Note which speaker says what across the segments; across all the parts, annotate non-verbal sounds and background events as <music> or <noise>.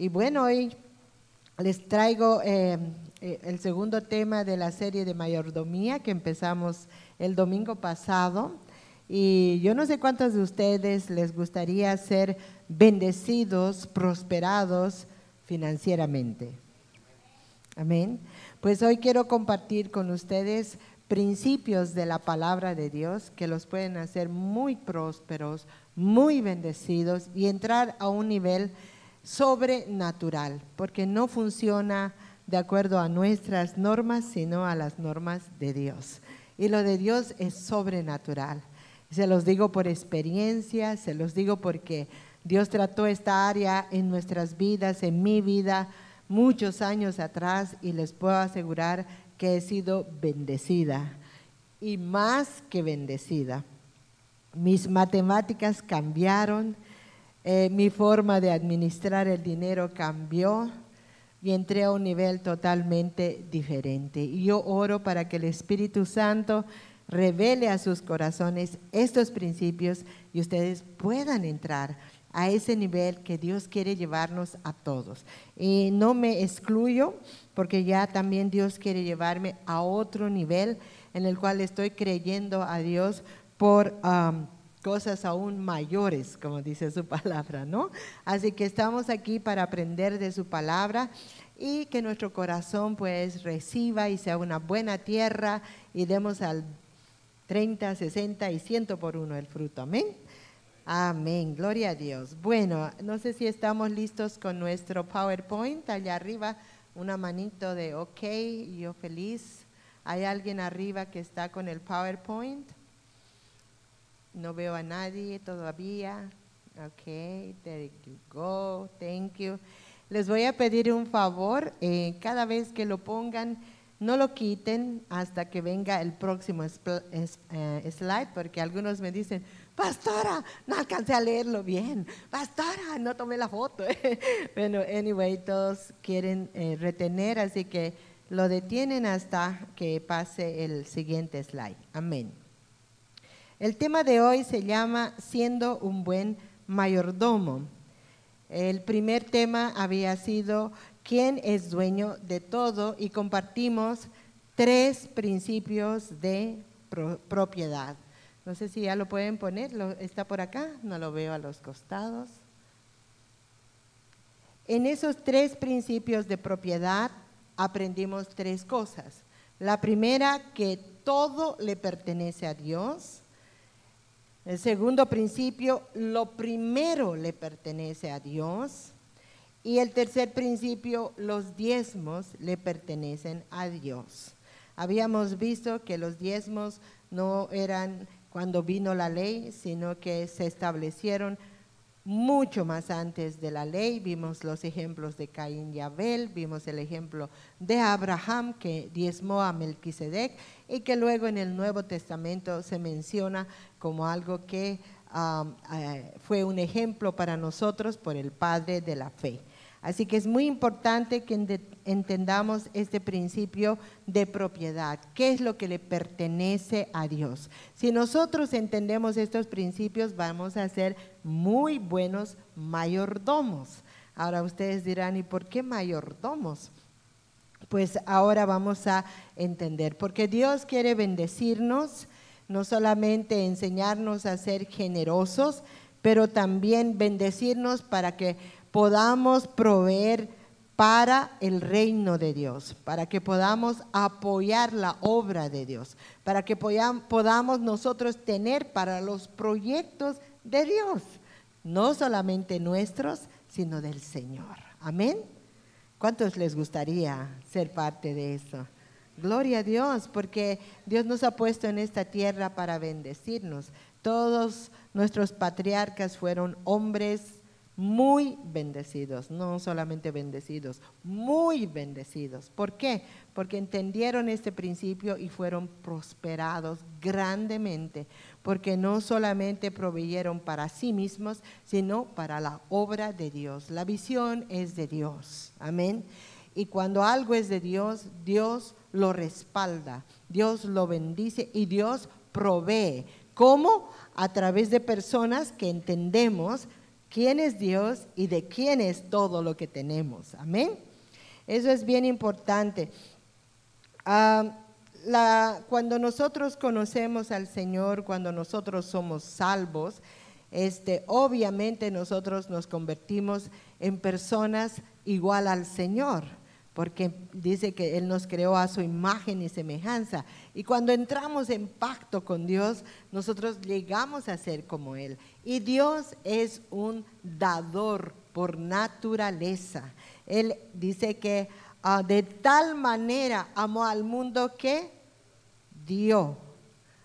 Speaker 1: Y bueno, hoy les traigo em, eh, el segundo tema de la serie de mayordomía que empezamos el domingo pasado. Y yo no sé cuántos de ustedes les gustaría ser bendecidos, prosperados financieramente. Amén. Pues hoy quiero compartir con ustedes principios de la palabra de Dios que los pueden hacer muy prósperos, muy bendecidos y entrar a un nivel sobrenatural, porque no funciona de acuerdo a nuestras normas, sino a las normas de Dios. Y lo de Dios es sobrenatural. Se los digo por experiencia, se los digo porque Dios trató esta área en nuestras vidas, en mi vida, muchos años atrás y les puedo asegurar que he sido bendecida y más que bendecida. Mis matemáticas cambiaron, eh, mi forma de administrar el dinero cambió y entré a un nivel totalmente diferente. Y yo oro para que el Espíritu Santo revele a sus corazones estos principios y ustedes puedan entrar a ese nivel que Dios quiere llevarnos a todos. Y no me excluyo porque ya también Dios quiere llevarme a otro nivel en el cual estoy creyendo a Dios por cosas aún mayores, como dice su <laughs> palabra, ¿no? Así que estamos aquí para aprender de su palabra y que nuestro corazón pues reciba y sea una buena tierra y demos al 30, 60 y 100 por uno el fruto. Amén. Amén, gloria a Dios. Bueno, no sé si estamos listos con nuestro PowerPoint. Allá arriba, una manito de OK, yo feliz. ¿Hay alguien arriba que está con el PowerPoint? No veo a nadie todavía. Ok, there you go, thank you. Les voy a pedir un favor, eh, cada vez que lo pongan, no lo quiten hasta que venga el próximo eh, slide, porque algunos me dicen, pastora, no alcancé a leerlo bien, pastora, no tomé la foto. <laughs> bueno, anyway, todos quieren eh, retener, así que lo detienen hasta que pase el siguiente slide. Amén. El tema de hoy se llama Siendo un buen mayordomo. El primer tema había sido ¿Quién es dueño de todo? y compartimos tres principios de propiedad. No sé si ya lo pueden poner, está por acá, no lo veo a los costados. En esos tres principios de propiedad aprendimos tres cosas. La primera, que todo le pertenece a Dios. El segundo principio, lo primero le pertenece a Dios. Y el tercer principio, los diezmos le pertenecen a Dios. Habíamos visto que los diezmos no eran cuando vino la ley, sino que se establecieron mucho más antes de la ley. Vimos los ejemplos de Caín y Abel, vimos el ejemplo de Abraham que diezmó a Melquisedec y que luego en el Nuevo Testamento se menciona como algo que um, eh, fue un ejemplo para nosotros por el Padre de la Fe. Así que es muy importante que entendamos este principio de propiedad, qué es lo que le pertenece a Dios. Si nosotros entendemos estos principios, vamos a ser muy buenos mayordomos. Ahora ustedes dirán, ¿y por qué mayordomos? pues ahora vamos a entender. Porque Dios quiere bendecirnos, no solamente enseñarnos a ser generosos, pero también bendecirnos para que podamos proveer para el reino de Dios, para que podamos apoyar la obra de Dios, para que podamos nosotros tener para los proyectos de Dios, no solamente nuestros, sino del Señor. Amén. ¿Cuántos les gustaría ser parte de eso? Gloria a Dios, porque Dios nos ha puesto en esta tierra para bendecirnos. Todos nuestros patriarcas fueron hombres muy bendecidos, no solamente bendecidos, muy bendecidos. ¿Por qué? Porque entendieron este principio y fueron prosperados grandemente, porque no solamente proveyeron para sí mismos, sino para la obra de Dios. La visión es de Dios, amén. Y cuando algo es de Dios, Dios lo respalda, Dios lo bendice y Dios provee. ¿Cómo? A través de personas que entendemos quién es Dios y de quién es todo lo que tenemos. Amén. Eso es bien importante. Ah, cuando nosotros conocemos al Señor, cuando nosotros somos salvos, este, obviamente nosotros nos convertimos en personas igual al Señor porque dice que Él nos creó a su imagen y semejanza. Y cuando entramos en pacto con Dios, nosotros llegamos a ser como Él. Y Dios es un dador por naturaleza. Él dice que ah, de tal manera amó al mundo que dio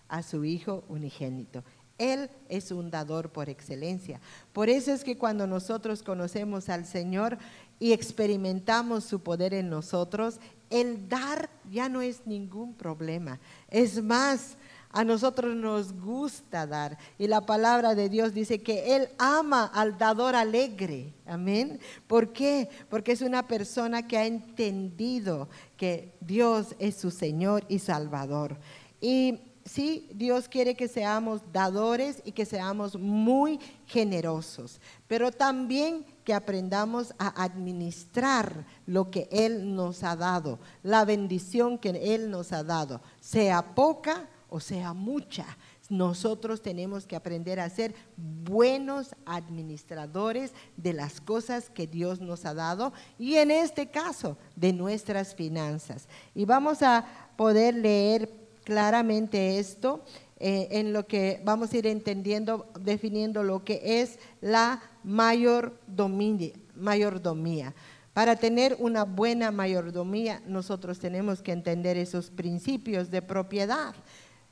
Speaker 1: a su Hijo unigénito. Él es un dador por excelencia. Por eso es que cuando nosotros conocemos al Señor, y experimentamos su poder en nosotros, el dar ya no es ningún problema. Es más, a nosotros nos gusta dar. Y la palabra de Dios dice que Él ama al dador alegre. Amén. ¿Por qué? Porque es una persona que ha entendido que Dios es su Señor y Salvador. Y sí, Dios quiere que seamos dadores y que seamos muy generosos. Pero también que aprendamos a administrar lo que Él nos ha dado, la bendición que Él nos ha dado, sea poca o sea mucha. Nosotros tenemos que aprender a ser buenos administradores de las cosas que Dios nos ha dado y en este caso de nuestras finanzas. Y vamos a poder leer claramente esto eh, en lo que vamos a ir entendiendo, definiendo lo que es la mayordomía. mayordomía. Para tener una buena mayordomía, nosotros tenemos que entender esos principios de propiedad,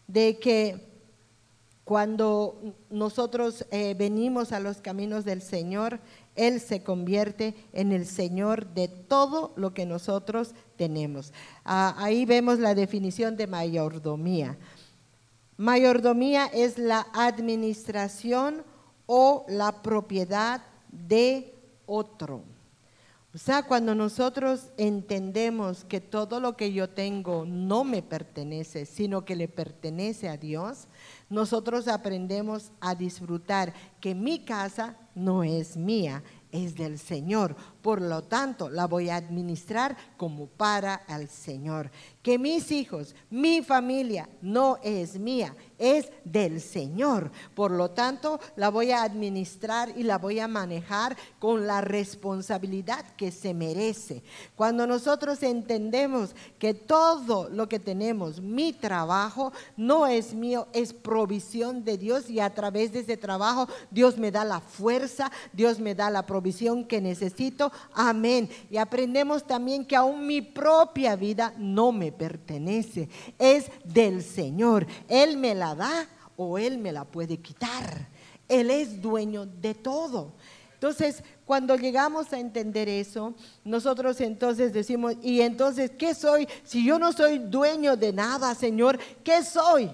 Speaker 1: de que cuando nosotros eh, venimos a los caminos del Señor, Él se convierte en el Señor de todo lo que nosotros tenemos. Ah, ahí vemos la definición de mayordomía. Mayordomía es la administración o la propiedad de otro. O sea, cuando nosotros entendemos que todo lo que yo tengo no me pertenece, sino que le pertenece a Dios, nosotros aprendemos a disfrutar que mi casa no es mía, es del Señor. Por lo tanto, la voy a administrar como para al Señor. Que mis hijos, mi familia no es mía, es del Señor. Por lo tanto, la voy a administrar y la voy a manejar con la responsabilidad que se merece. Cuando nosotros entendemos que todo lo que tenemos, mi trabajo, no es mío, es provisión de Dios y a través de ese trabajo Dios me da la fuerza, Dios me da la provisión que necesito Amén. Y aprendemos también que aún mi propia vida no me pertenece. Es del Señor. Él me la da o Él me la puede quitar. Él es dueño de todo. Entonces, cuando llegamos a entender eso, nosotros entonces decimos, ¿y entonces qué soy? Si yo no soy dueño de nada, Señor, ¿qué soy?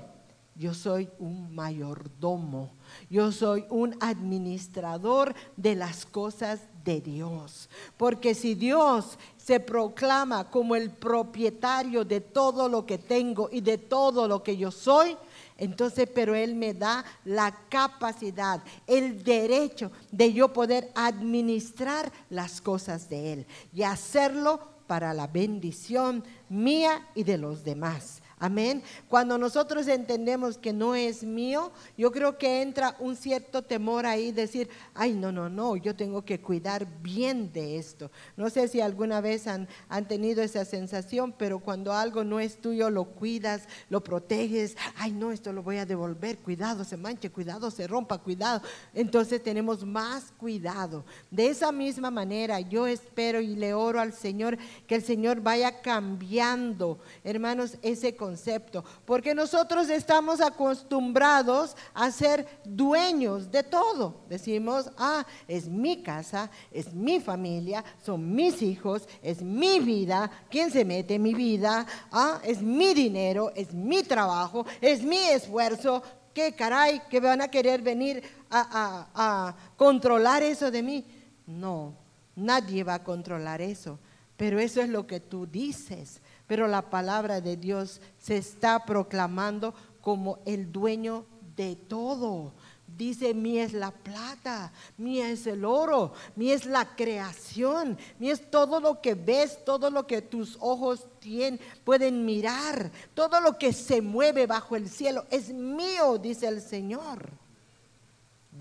Speaker 1: Yo soy un mayordomo, yo soy un administrador de las cosas de Dios. Porque si Dios se proclama como el propietario de todo lo que tengo y de todo lo que yo soy, entonces, pero Él me da la capacidad, el derecho de yo poder administrar las cosas de Él y hacerlo para la bendición mía y de los demás. Amén. Cuando nosotros entendemos que no es mío, yo creo que entra un cierto temor ahí, decir, ay, no, no, no, yo tengo que cuidar bien de esto. No sé si alguna vez han, han tenido esa sensación, pero cuando algo no es tuyo, lo cuidas, lo proteges, ay, no, esto lo voy a devolver, cuidado, se manche, cuidado, se rompa, cuidado. Entonces tenemos más cuidado. De esa misma manera, yo espero y le oro al Señor que el Señor vaya cambiando, hermanos, ese concepto concepto, porque nosotros estamos acostumbrados a ser dueños de todo. Decimos, ah, es mi casa, es mi familia, son mis hijos, es mi vida, ¿quién se mete en mi vida? Ah, es mi dinero, es mi trabajo, es mi esfuerzo. ¿Qué caray que van a querer venir a controlar eso de mí? No, nadie va a controlar eso. Pero eso es lo que tú dices pero la palabra de Dios se está proclamando como el dueño de todo. Dice, mi es la plata, mi es el oro, mi es la creación, mi es todo lo que ves, todo lo que tus ojos tienen, pueden mirar, todo lo que se mueve bajo el cielo es mío, dice el Señor.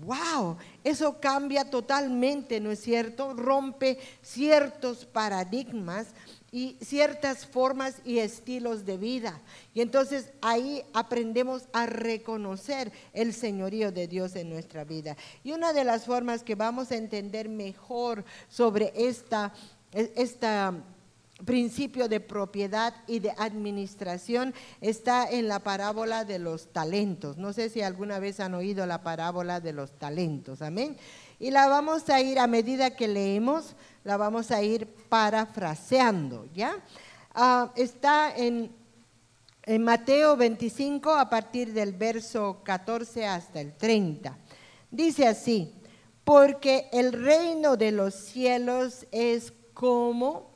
Speaker 1: Wow, eso cambia totalmente, ¿no es cierto? Rompe ciertos paradigmas y ciertas formas y estilos de vida. Y entonces ahí aprendemos a reconocer el señorío de Dios en nuestra vida. Y una de las formas que vamos a entender mejor sobre este principio de propiedad y de administración está en la parábola de los talentos. No sé si alguna vez han oído la parábola de los talentos, amén. Y la vamos a ir a medida que leemos la vamos a ir parafraseando, ¿ya? Ah, está en, en Mateo 25 a partir del verso 14 hasta el 30. Dice así, porque el reino de los cielos es como,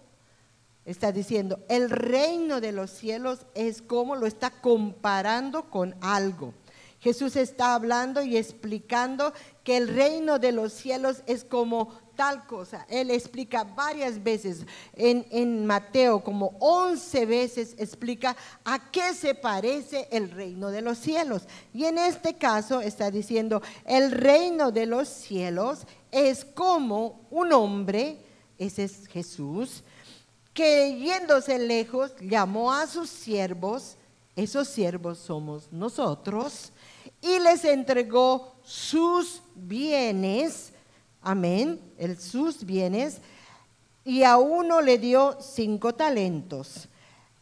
Speaker 1: está diciendo, el reino de los cielos es como, lo está comparando con algo. Jesús está hablando y explicando que el reino de los cielos es como tal cosa. Él explica varias veces en, Mateo, como 11 veces explica a qué se parece el reino de los cielos. Y en este caso está diciendo, el reino de los cielos es como un hombre, ese es Jesús, que yéndose lejos llamó a sus siervos, esos siervos somos nosotros, y les entregó sus bienes amén, el, sus bienes, y a uno le dio cinco talentos.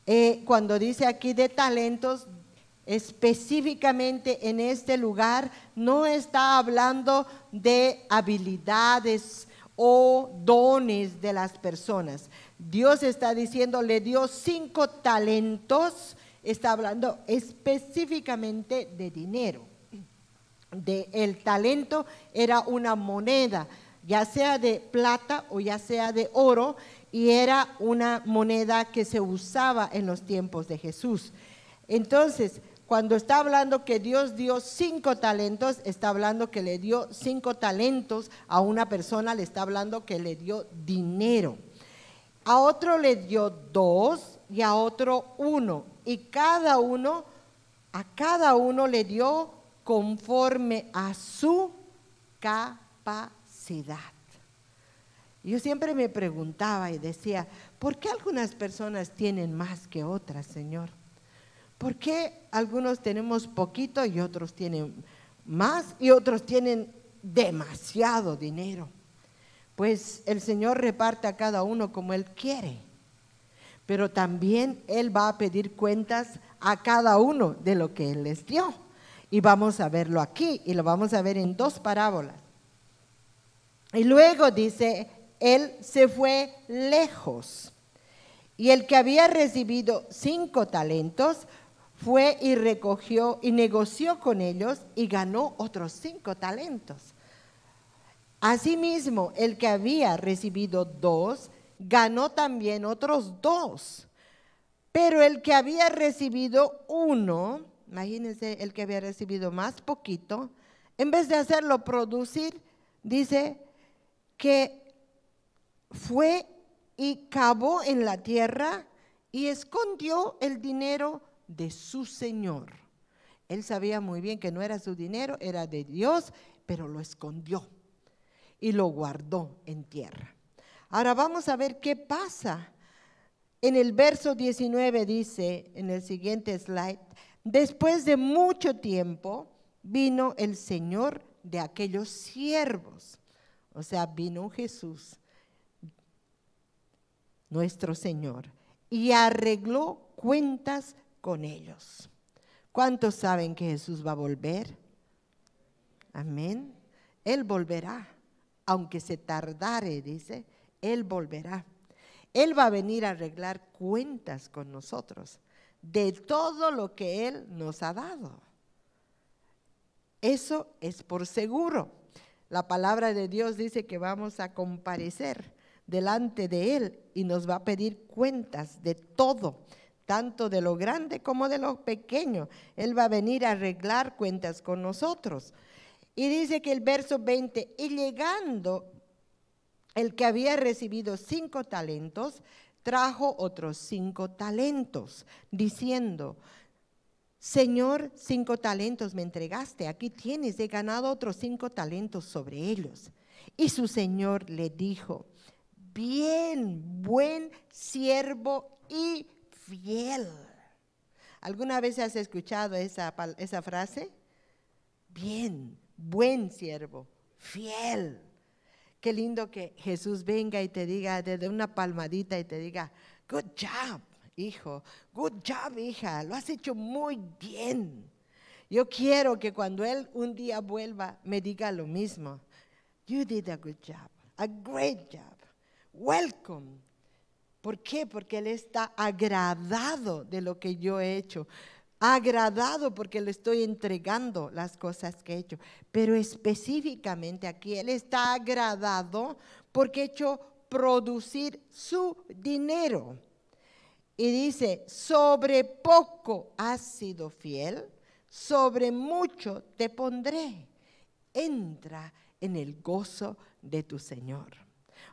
Speaker 1: Eh, cuando dice aquí de talentos, específicamente en este lugar no está hablando de habilidades o dones de las personas. Dios está diciendo, le dio cinco talentos, está hablando específicamente de dinero de el talento era una moneda, ya sea de plata o ya sea de oro, y era una moneda que se usaba en los tiempos de Jesús. Entonces, cuando está hablando que Dios dio cinco talentos, está hablando que le dio cinco talentos a una persona, le está hablando que le dio dinero. A otro le dio dos y a otro uno. Y cada uno, a cada uno le dio conforme a su capacidad. Yo siempre me preguntaba y decía, ¿por qué algunas personas tienen más que otras, Señor? ¿Por qué algunos tenemos poquito y otros tienen más y otros tienen demasiado dinero? Pues el Señor reparte a cada uno como Él quiere, pero también Él va a pedir cuentas a cada uno de lo que Él les dio. Y vamos a verlo aquí y lo vamos a ver en dos parábolas. Y luego dice, él se fue lejos. Y el que había recibido cinco talentos fue y recogió y negoció con ellos y ganó otros cinco talentos. Asimismo, el que había recibido dos, ganó también otros dos. Pero el que había recibido uno, Imagínense el que había recibido más poquito, en vez de hacerlo producir, dice que fue y cavó en la tierra y escondió el dinero de su señor. Él sabía muy bien que no era su dinero, era de Dios, pero lo escondió y lo guardó en tierra. Ahora vamos a ver qué pasa. En el verso 19 dice, en el siguiente slide, Después de mucho tiempo vino el Señor de aquellos siervos. O sea, vino Jesús, nuestro Señor, y arregló cuentas con ellos. ¿Cuántos saben que Jesús va a volver? Amén. Él volverá, aunque se tardare, dice, Él volverá. Él va a venir a arreglar cuentas con nosotros de todo lo que Él nos ha dado. Eso es por seguro. La palabra de Dios dice que vamos a comparecer delante de Él y nos va a pedir cuentas de todo, tanto de lo grande como de lo pequeño. Él va a venir a arreglar cuentas con nosotros. Y dice que el verso 20, y llegando el que había recibido cinco talentos, trajo otros cinco talentos, diciendo, Señor, cinco talentos me entregaste, aquí tienes, he ganado otros cinco talentos sobre ellos. Y su Señor le dijo, bien, buen siervo y fiel. ¿Alguna vez has escuchado esa, esa frase? Bien, buen siervo, fiel. Qué lindo que Jesús venga y te diga, desde una palmadita y te diga, good job, hijo, good job, hija, lo has hecho muy bien. Yo quiero que cuando Él un día vuelva me diga lo mismo. You did a good job, a great job, welcome. ¿Por qué? Porque Él está agradado de lo que yo he hecho agradado porque le estoy entregando las cosas que he hecho. Pero específicamente aquí Él está agradado porque he hecho producir su dinero. Y dice, sobre poco has sido fiel, sobre mucho te pondré. Entra en el gozo de tu Señor.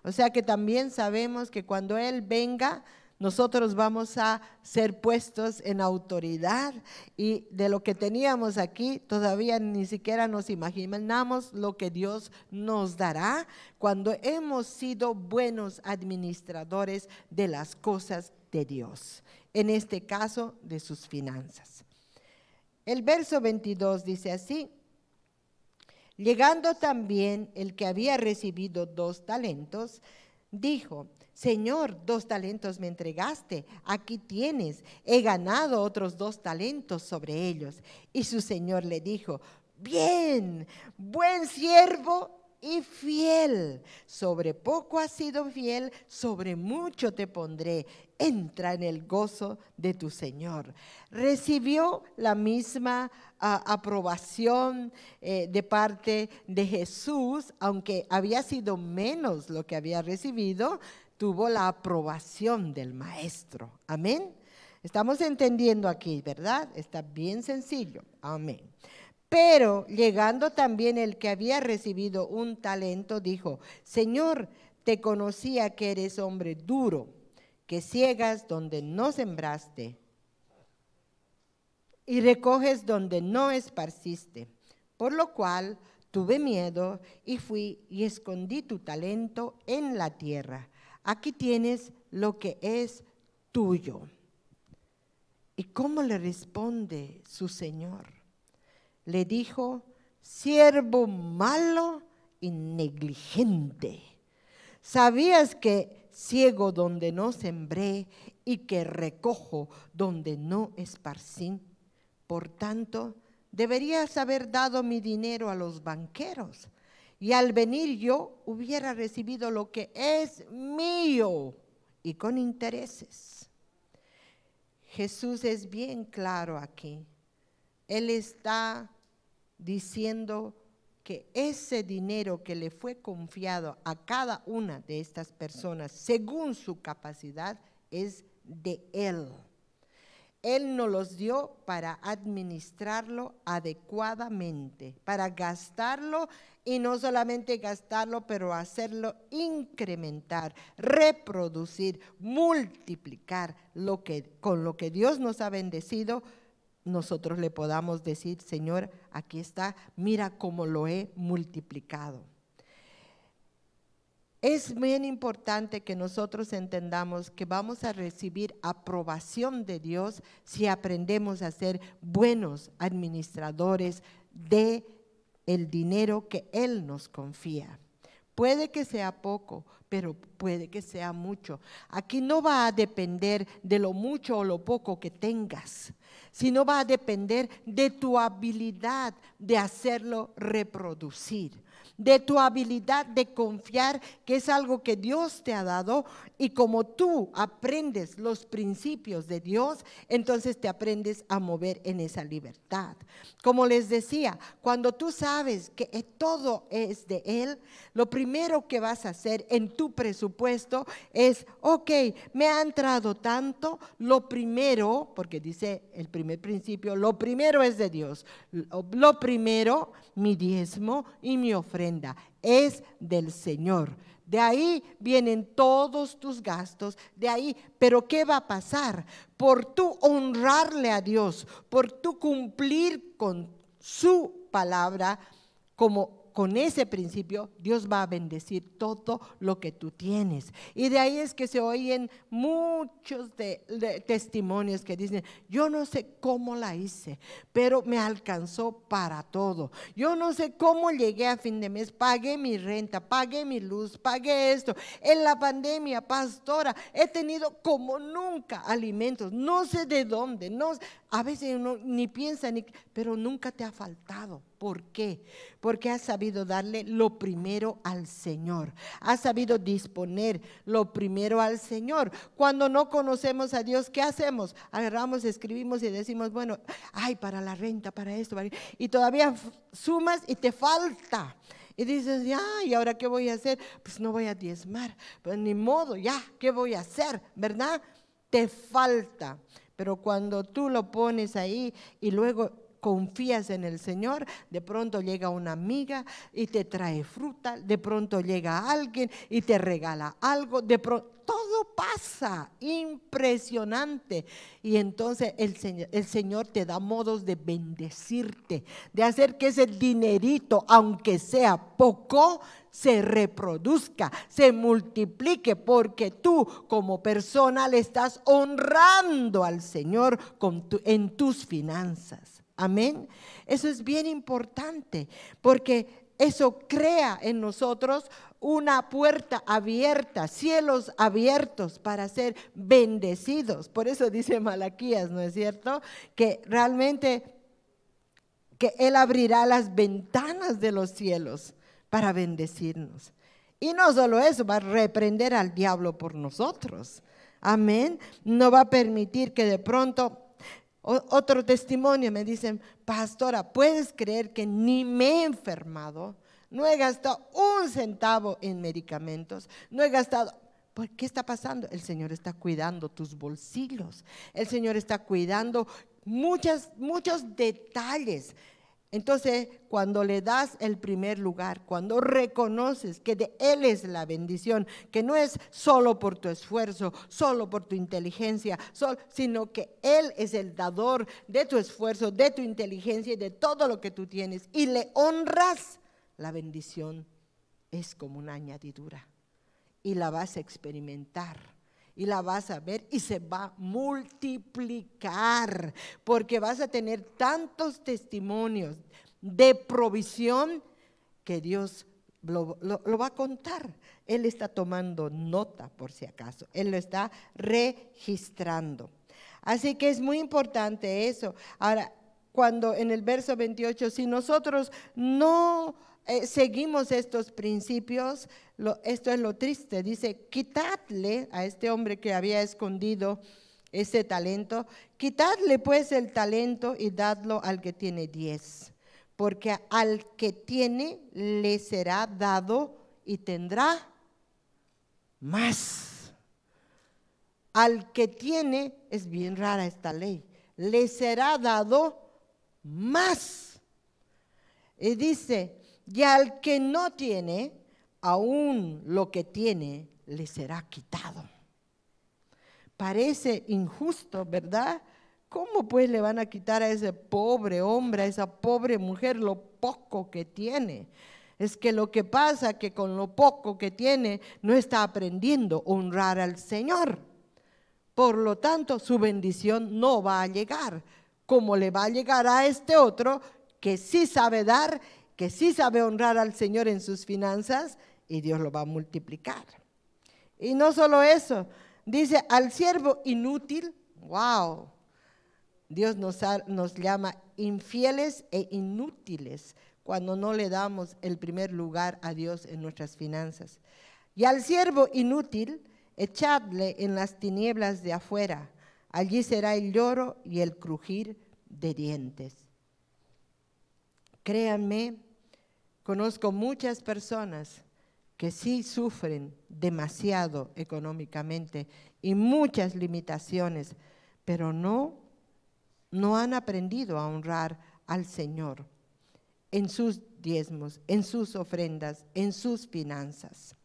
Speaker 1: O sea que también sabemos que cuando Él venga, nosotros vamos a ser puestos en autoridad y de lo que teníamos aquí todavía ni siquiera nos imaginamos lo que Dios nos dará cuando hemos sido buenos administradores de las cosas de Dios, en este caso de sus finanzas. El verso 22 dice así, llegando también el que había recibido dos talentos, Dijo, Señor, dos talentos me entregaste, aquí tienes, he ganado otros dos talentos sobre ellos. Y su Señor le dijo, bien, buen siervo y fiel, sobre poco has sido fiel, sobre mucho te pondré entra en el gozo de tu Señor. Recibió la misma ah, aprobación eh, de parte de Jesús, aunque había sido menos lo que había recibido, tuvo la aprobación del Maestro. Amén. Estamos entendiendo aquí, ¿verdad? Está bien sencillo. Amén. Pero llegando también el que había recibido un talento, dijo, Señor, te conocía que eres hombre duro que ciegas donde no sembraste y recoges donde no esparciste. Por lo cual tuve miedo y fui y escondí tu talento en la tierra. Aquí tienes lo que es tuyo. ¿Y cómo le responde su Señor? Le dijo, siervo malo y negligente. ¿Sabías que ciego donde no sembré y que recojo donde no esparcí. Por tanto, deberías haber dado mi dinero a los banqueros y al venir yo hubiera recibido lo que es mío y con intereses. Jesús es bien claro aquí. Él está diciendo que ese dinero que le fue confiado a cada una de estas personas, según su capacidad, es de Él. Él nos los dio para administrarlo adecuadamente, para gastarlo y no solamente gastarlo, pero hacerlo incrementar, reproducir, multiplicar lo que, con lo que Dios nos ha bendecido nosotros le podamos decir, Señor, aquí está, mira cómo lo he multiplicado. Es bien importante que nosotros entendamos que vamos a recibir aprobación de Dios si aprendemos a ser buenos administradores de el dinero que Él nos confía. Puede que sea poco, pero puede que sea mucho. Aquí no va a depender de lo mucho o lo poco que tengas sino va a depender de tu habilidad de hacerlo reproducir de tu habilidad de confiar, que es algo que Dios te ha dado, y como tú aprendes los principios de Dios, entonces te aprendes a mover en esa libertad. Como les decía, cuando tú sabes que eh, todo es de Él, lo primero que vas a hacer en tu presupuesto es, ok, me ha entrado tanto, lo primero, porque dice el primer principio, lo primero es de Dios, lo primero, mi diezmo y mi ofrenda ofrenda, es del Señor. De ahí vienen todos tus gastos, de ahí, pero ¿qué va a pasar? Por tú honrarle a Dios, por tú cumplir con su palabra como con ese principio, Dios va a bendecir todo lo que tú tienes. Y de ahí es que se oyen muchos de, testimonios que dicen, yo no sé cómo la hice, pero me alcanzó para todo. Yo no sé cómo llegué a fin de mes, pagué mi renta, pagué mi luz, pagué esto. En la pandemia, pastora, he tenido como nunca alimentos, no sé de dónde, no a veces uno ni piensa, ni, pero nunca te ha faltado. ¿Por qué? Porque has sabido darle lo primero al Señor. Has sabido disponer lo primero al Señor. Cuando no conocemos a Dios, ¿qué hacemos? Agarramos, escribimos y decimos, bueno, ay, para la renta, para esto. Y todavía sumas y te falta. Y dices, ya, ¿y ahora qué voy a hacer? Pues no voy a diezmar. Pues ni modo, ya, ¿qué voy a hacer? ¿Verdad? Te falta. Pero cuando tú lo pones ahí y luego confías en el Señor, de pronto llega una amiga y te trae fruta, de pronto llega alguien y te regala algo, de pronto todo pasa, impresionante. Y entonces el Señor, te da modos de bendecirte, de hacer que ese dinerito, aunque sea poco, se reproduzca, se multiplique, porque tú como persona le estás honrando al Señor en tus finanzas. Amén. Eso es bien importante porque eso crea en nosotros una puerta abierta, cielos abiertos para ser bendecidos. Por eso dice Malaquías, ¿no es cierto? Que realmente que Él abrirá las ventanas de los cielos para bendecirnos. Y no solo eso, va a reprender al diablo por nosotros. Amén. No va a permitir que de pronto otro testimonio me dicen, pastora, ¿puedes creer que ni me he enfermado? No he gastado un centavo en medicamentos, no he gastado ¿Qué está pasando? El Señor está cuidando tus bolsillos. El Señor está cuidando muchas, muchos detalles entonces, cuando le das el primer lugar, cuando reconoces que de Él es la bendición, que no es solo por tu esfuerzo, solo por tu inteligencia, sino que Él es el dador de tu esfuerzo, de tu inteligencia y de todo lo que tú tienes, y le honras, la bendición es como una añadidura y la vas a experimentar y la vas a ver y se va a multiplicar porque vas a tener tantos testimonios de provisión que Dios lo, va a contar. Él está tomando nota por si acaso, Él lo está registrando. Así que es muy importante eso. Ahora, cuando en el verso 28, si nosotros no eh, seguimos estos principios, esto es lo triste, dice, quitadle a este hombre que había escondido ese talento, quitadle pues el talento y dadlo al que tiene diez, porque al que tiene le será dado y tendrá más. Al que tiene, es bien rara esta ley, le será dado más. Y dice, y al que no tiene, aún lo que tiene le será quitado. Parece injusto, ¿verdad? ¿Cómo pues le van a quitar a ese pobre hombre, a esa pobre mujer lo poco que tiene? Es que lo que pasa es que con lo poco que tiene no está aprendiendo a honrar al Señor. Por lo tanto, su bendición no va a llegar, como le va a llegar a este otro que sí sabe dar que sí sabe honrar al Señor en sus finanzas y Dios lo va a multiplicar. Y no solo eso, dice al siervo inútil, wow, Dios nos, nos llama infieles e inútiles cuando no le damos el primer lugar a Dios en nuestras finanzas. Y al siervo inútil, echadle en las tinieblas de afuera. Allí será el lloro y el crujir de dientes. Créanme Conozco muchas personas que sí sufren demasiado económicamente y muchas limitaciones, pero no, no han aprendido a honrar al Señor en sus diezmos, en sus ofrendas, en sus finanzas.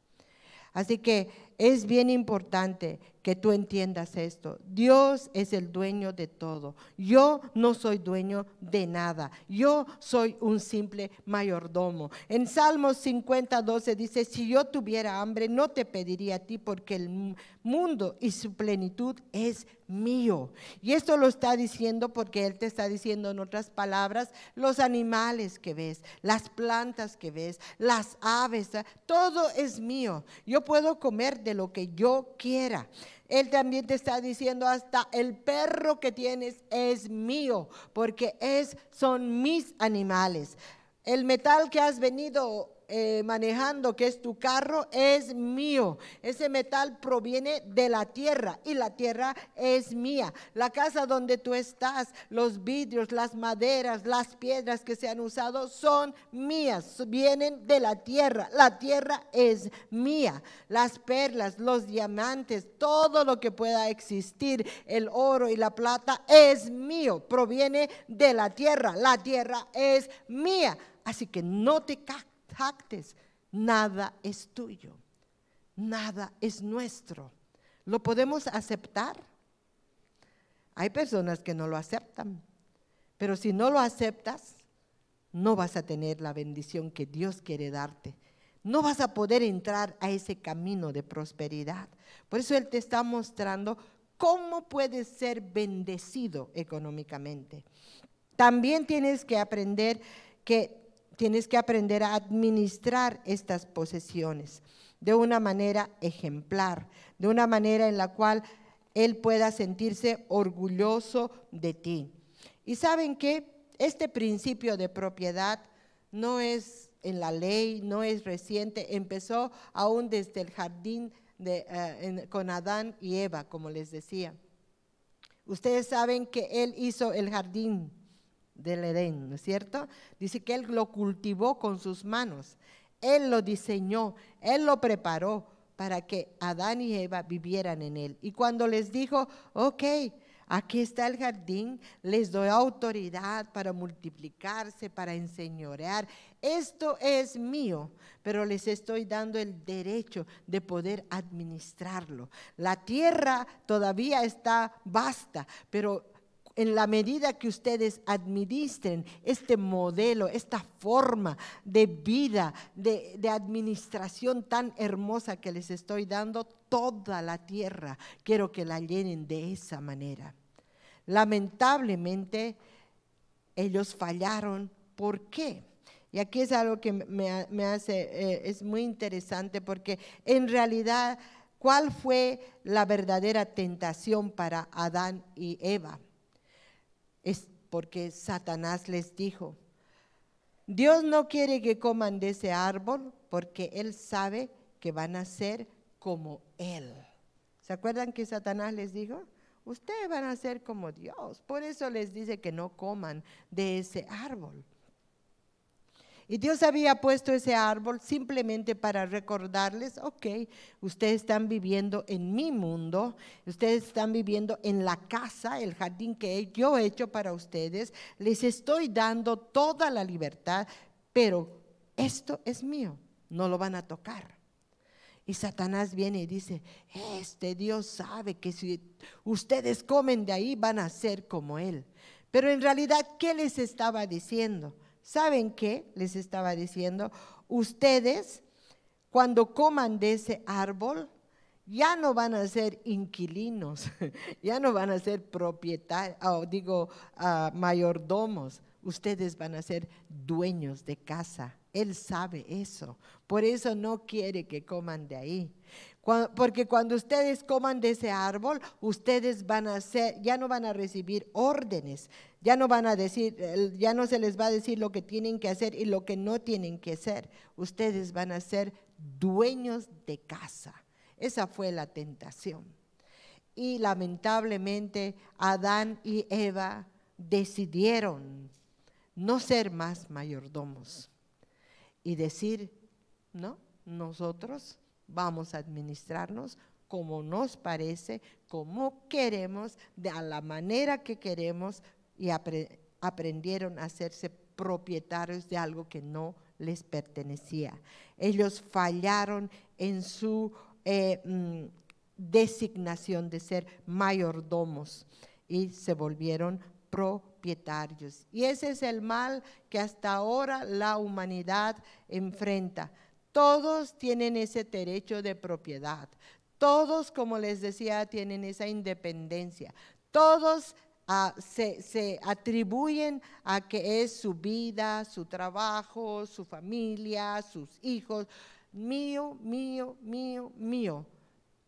Speaker 1: Así que es bien importante que tú entiendas esto. Dios es el dueño de todo. Yo no soy dueño de nada. Yo soy un simple mayordomo. En Salmos 50, 12 dice, si yo tuviera hambre, no te pediría a ti porque el mundo y su plenitud es mío. Y esto lo está diciendo porque Él te está diciendo en otras palabras, los animales que ves, las plantas que ves, las aves, todo es mío. Yo puedo comer de lo que yo quiera. Él también te está diciendo hasta el perro que tienes es mío, porque es son mis animales. El metal que has venido eh, manejando, que es tu carro, es mío. Ese metal proviene de la tierra y la tierra es mía. La casa donde tú estás, los vidrios, las maderas, las piedras que se han usado son mías, vienen de la tierra. La tierra es mía. Las perlas, los diamantes, todo lo que pueda existir, el oro y la plata es mío, proviene de la tierra. La tierra es mía. Así que no te cagas jactes. Nada es tuyo, nada es nuestro. ¿Lo podemos aceptar? Hay personas que no lo aceptan, pero si no lo aceptas, no vas a tener la bendición que Dios quiere darte. No vas a poder entrar a ese camino de prosperidad. Por eso Él te está mostrando cómo puedes ser bendecido económicamente. También tienes que aprender que tienes que aprender a administrar estas posesiones de una manera ejemplar, de una manera en la cual él pueda sentirse orgulloso de ti. Y saben que este principio de propiedad no es en la ley, no es reciente, empezó aún desde el jardín eh, con Adán y Eva, como les decía. Ustedes saben que él hizo el jardín del Edén, ¿no es cierto? Dice que Él lo cultivó con sus manos, Él lo diseñó, Él lo preparó para que Adán y Eva vivieran en Él. Y cuando les dijo, ok, aquí está el jardín, les doy autoridad para multiplicarse, para enseñorear, esto es mío, pero les estoy dando el derecho de poder administrarlo. La tierra todavía está vasta, pero en la medida que ustedes administren este modelo, esta forma de vida, de, administración tan hermosa que les estoy dando, toda la tierra quiero que la llenen de esa manera. Lamentablemente, ellos fallaron. ¿Por qué? Y aquí es algo que me, hace, eh, es muy interesante porque en realidad, ¿cuál fue la verdadera tentación para Adán y Eva? es porque Satanás les dijo, Dios no quiere que coman de ese árbol porque Él sabe que van a ser como Él. ¿Se acuerdan que Satanás les dijo? Ustedes van a ser como Dios. Por eso les dice que no coman de ese árbol. Y Dios había puesto ese árbol simplemente para recordarles, ok, ustedes están viviendo en mi mundo, ustedes están viviendo en la casa, el jardín que yo he hecho para ustedes, les estoy dando toda la libertad, pero esto es mío, no lo van a tocar. Y Satanás viene y dice, este Dios sabe que si ustedes comen de ahí van a ser como Él. Pero en realidad, ¿qué les estaba diciendo? ¿Saben qué? Les estaba diciendo, ustedes cuando coman de ese árbol, ya no van a ser inquilinos, <laughs> ya no van a ser propietarios, ah, digo, ah, mayordomos, ustedes van a ser dueños de casa. Él sabe eso, por eso no quiere que coman de ahí. porque cuando ustedes coman de ese árbol, ustedes van a ya no van a recibir órdenes, ya no van a decir, ya no se les va a decir lo que tienen que hacer y lo que no tienen que hacer. Ustedes van a ser dueños de casa. Esa fue la tentación. Y lamentablemente Adán y Eva decidieron no ser más mayordomos y decir, no, nosotros vamos a administrarnos como nos parece, como queremos, de la manera que queremos, y aprendieron a hacerse propietarios de algo que no les pertenecía. Ellos fallaron en su eh, mm, designación de ser mayordomos y se volvieron propietarios. Y ese es el mal que hasta ahora la humanidad enfrenta. Todos tienen ese derecho de propiedad. Todos, como les decía, tienen esa independencia. Todos se, atribuyen a que es su vida, su trabajo, su familia, sus hijos, mío, mío, mío, mío.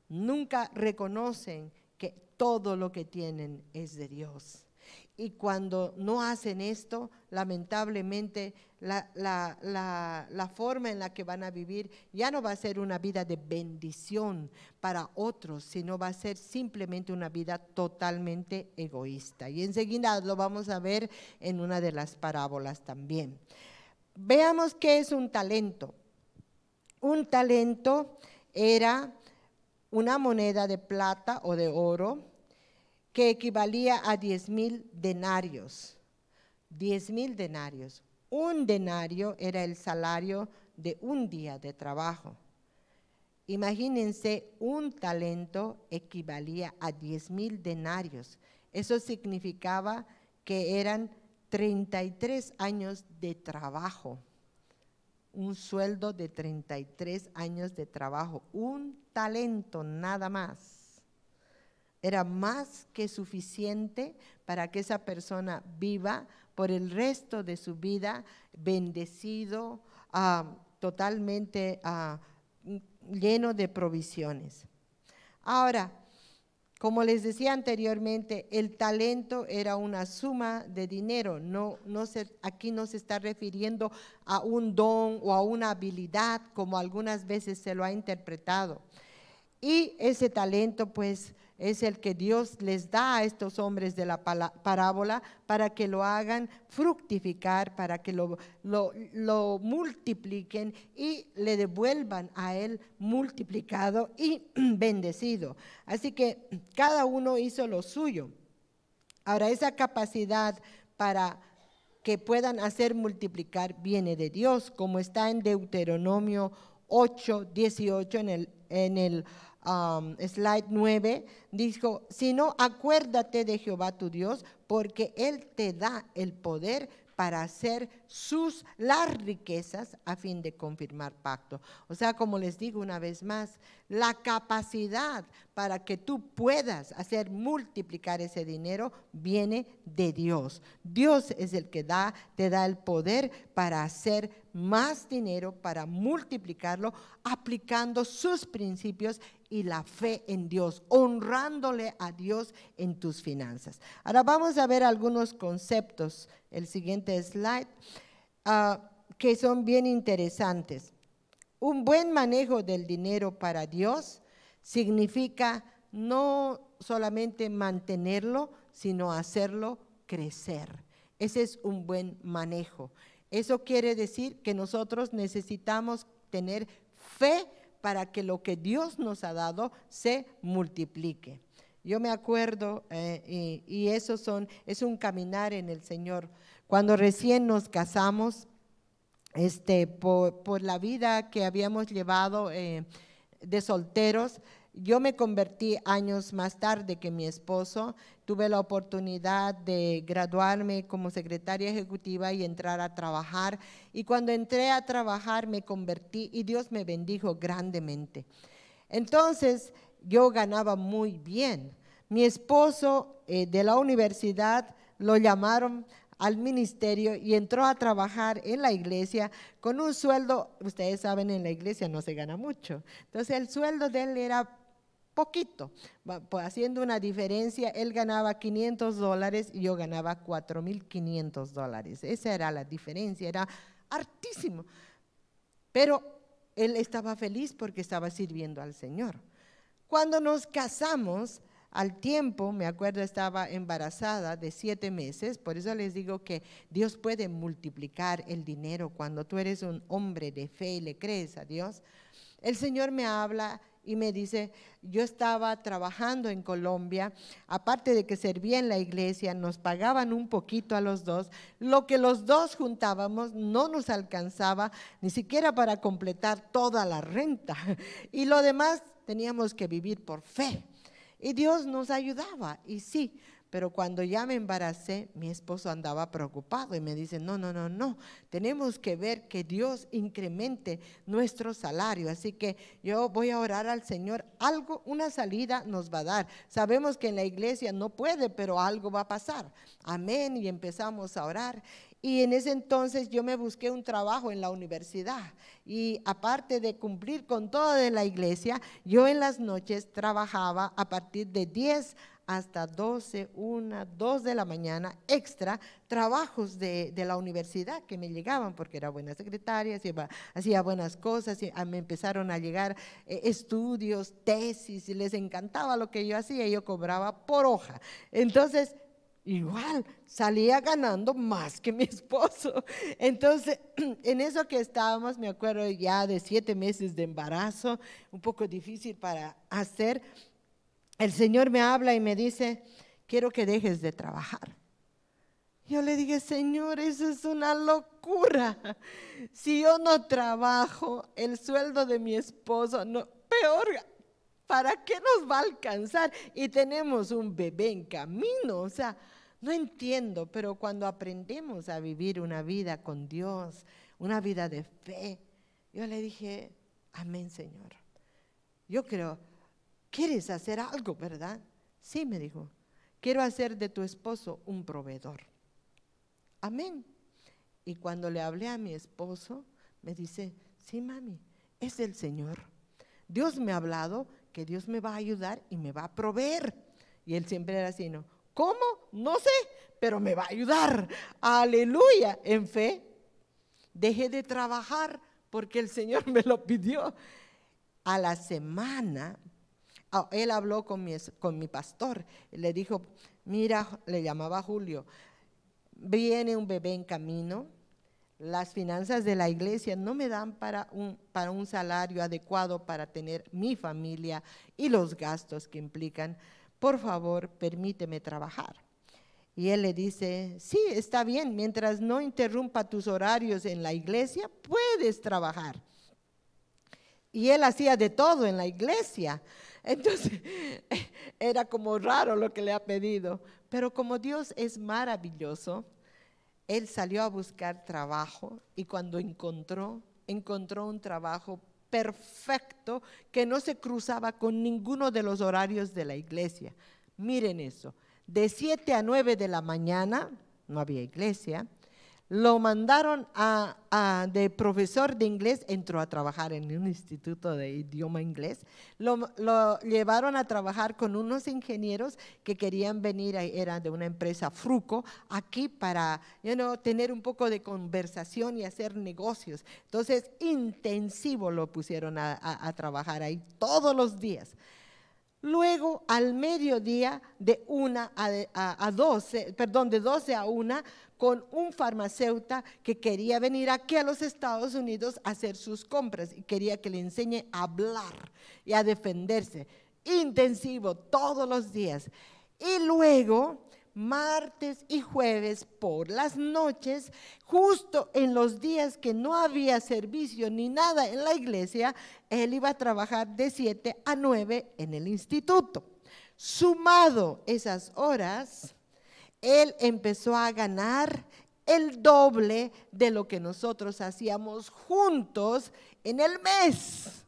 Speaker 1: Nunca reconocen que todo lo que tienen es de Dios. Y cuando no hacen esto, lamentablemente la, forma en la que van a vivir ya no va a ser una vida de bendición para otros, sino va a ser simplemente una vida totalmente egoísta. Y enseguida lo vamos a ver en una de las parábolas también. Veamos qué es un talento. Un talento era una moneda de plata o de oro que equivalía a 10 mil denarios. Diez mil denarios. Un denario era el salario de un día de trabajo. Imagínense, un talento equivalía a 10 mil denarios. Eso significaba que eran 33 años de trabajo, un sueldo de 33 años de trabajo, un talento nada más era más que suficiente para que esa persona viva por el resto de su vida bendecido, ah, totalmente ah, lleno de provisiones. Ahora, como les decía anteriormente, el talento era una suma de dinero. No, aquí no se está refiriendo a un don o a una habilidad como algunas veces se lo ha interpretado. Y ese talento pues es el que Dios les da a estos hombres de la parábola para que lo hagan fructificar, para que lo, lo, multipliquen y le devuelvan a él multiplicado y <clears throat> bendecido. Así que cada uno hizo lo suyo. Ahora, esa capacidad para que puedan hacer multiplicar viene de Dios, como está en Deuteronomio 8, 18 en el... En el Um, slide 9, dijo, si no, acuérdate de Jehová tu Dios, porque Él te da el poder para hacer sus las riquezas a fin de confirmar pacto. O sea, como les digo una vez más, la capacidad para que tú puedas hacer multiplicar ese dinero viene de Dios. Dios es el que da, te da el poder para hacer más dinero para multiplicarlo, aplicando sus principios y la fe en Dios, honrándole a Dios en tus finanzas. Ahora vamos a ver algunos conceptos, el siguiente slide, ah, que son bien interesantes. Un buen manejo del dinero para Dios significa no solamente mantenerlo, sino hacerlo crecer. Ese es un buen manejo. Eso quiere decir que nosotros necesitamos tener fe para que lo que Dios nos ha dado se multiplique. Yo me acuerdo, eh, y, eso son, es un caminar en el Señor. Cuando recién nos casamos, este, por, la vida que habíamos llevado eh, de solteros, yo me convertí años más tarde que mi esposo, tuve la oportunidad de graduarme como secretaria ejecutiva y entrar a trabajar. Y cuando entré a trabajar me convertí y Dios me bendijo grandemente. Entonces yo ganaba muy bien. Mi esposo eh, de la universidad lo llamaron al ministerio y entró a trabajar en la iglesia con un sueldo, ustedes saben, en la iglesia no se gana mucho. Entonces el sueldo de él era poquito. Pues, haciendo una diferencia, él ganaba 500 dólares y yo ganaba 4.500 dólares. Esa era la diferencia, era hartísimo. Pero él estaba feliz porque estaba sirviendo al Señor. Cuando nos casamos, al tiempo, me acuerdo, estaba embarazada de siete meses, por eso les digo que Dios puede multiplicar el dinero cuando tú eres un hombre de fe y le crees a Dios. El Señor me habla y me dice, yo estaba trabajando en Colombia, aparte de que servía en la iglesia, nos pagaban un poquito a los dos, lo que los dos juntábamos no nos alcanzaba ni siquiera para completar toda la renta <laughs> y lo demás teníamos que vivir por fe. Y Dios nos ayudaba y sí, pero cuando ya me embaracé, mi esposo andaba preocupado y me dice, no, no, no, no, tenemos que ver que Dios incremente nuestro salario. Así que yo voy a orar al Señor, algo, una salida nos va a dar. Sabemos que en la iglesia no puede, pero algo va a pasar. Amén. Y empezamos a orar. Y en ese entonces yo me busqué un trabajo en la universidad. Y aparte de cumplir con todo de la iglesia, yo en las noches trabajaba a partir de 10 hasta 12, 1, 2 de la mañana, extra, trabajos de, de la universidad que me llegaban porque era buena secretaria, hacía, hacía buenas cosas, y ah, me empezaron a llegar eh, estudios, tesis, y les encantaba lo que yo hacía, yo cobraba por hoja. Entonces, igual salía ganando más que mi <laughs> esposo. Entonces, <clears throat> en eso que estábamos, me acuerdo ya de siete meses de embarazo, un poco difícil para hacer, el Señor me habla y me dice, quiero que dejes de trabajar. Yo le dije, Señor, eso es una locura. Si yo no trabajo, el sueldo de mi esposo, no, peor, ¿para qué nos va a alcanzar? Y tenemos un bebé en camino, o sea, no entiendo, pero cuando aprendemos a vivir una vida con Dios, una vida de fe, yo le dije, amén, Señor. Yo creo, ¿quieres hacer algo, verdad? Sí, me dijo, quiero hacer de tu esposo un proveedor. Amén. Y cuando le hablé a mi esposo, me dice, sí, mami, es el Señor. Dios me ha hablado que Dios me va a ayudar y me va a proveer. Y él siempre era así, ¿no? ¿Cómo? No sé, pero me va a ayudar. Aleluya, en fe. Dejé de trabajar porque el Señor <laughs> me lo pidió. A la semana Ah, él habló con mi, pastor, le dijo, mira, le llamaba Julio, viene un bebé en camino, las finanzas de la iglesia no me dan para un, para un salario adecuado para tener mi familia y los gastos que implican. Por favor, permíteme trabajar. Y él le dice, sí, está bien, mientras no interrumpa tus horarios en la iglesia, puedes trabajar. Y él hacía de todo en la iglesia. Entonces, <laughs> era como raro lo que le ha pedido. Pero como Dios es maravilloso, él salió a buscar trabajo y cuando encontró, encontró un trabajo perfecto que no se cruzaba con ninguno de los horarios de la iglesia. Miren eso, de 7 a 9 de la mañana no había iglesia, lo mandaron a, de profesor de inglés, entró a trabajar en un instituto de idioma inglés. Lo, llevaron a trabajar con unos ingenieros que querían venir, eran de una empresa Fruco, aquí para tener un poco de conversación y hacer negocios. Entonces, intensivo lo pusieron a, trabajar ahí todos los días. Luego, al mediodía, de una a, a, 12, perdón, de 12 a 1, con un farmacéutico que quería venir aquí a los Estados Unidos a hacer sus compras y quería que le enseñe a hablar y a defenderse. Intensivo todos los días. Y luego, martes y jueves por las noches, justo en los días que no había servicio ni nada en la iglesia, él iba a trabajar de 7 a 9 en el instituto. Sumado esas horas, él empezó a ganar el doble de lo que nosotros hacíamos juntos en el mes.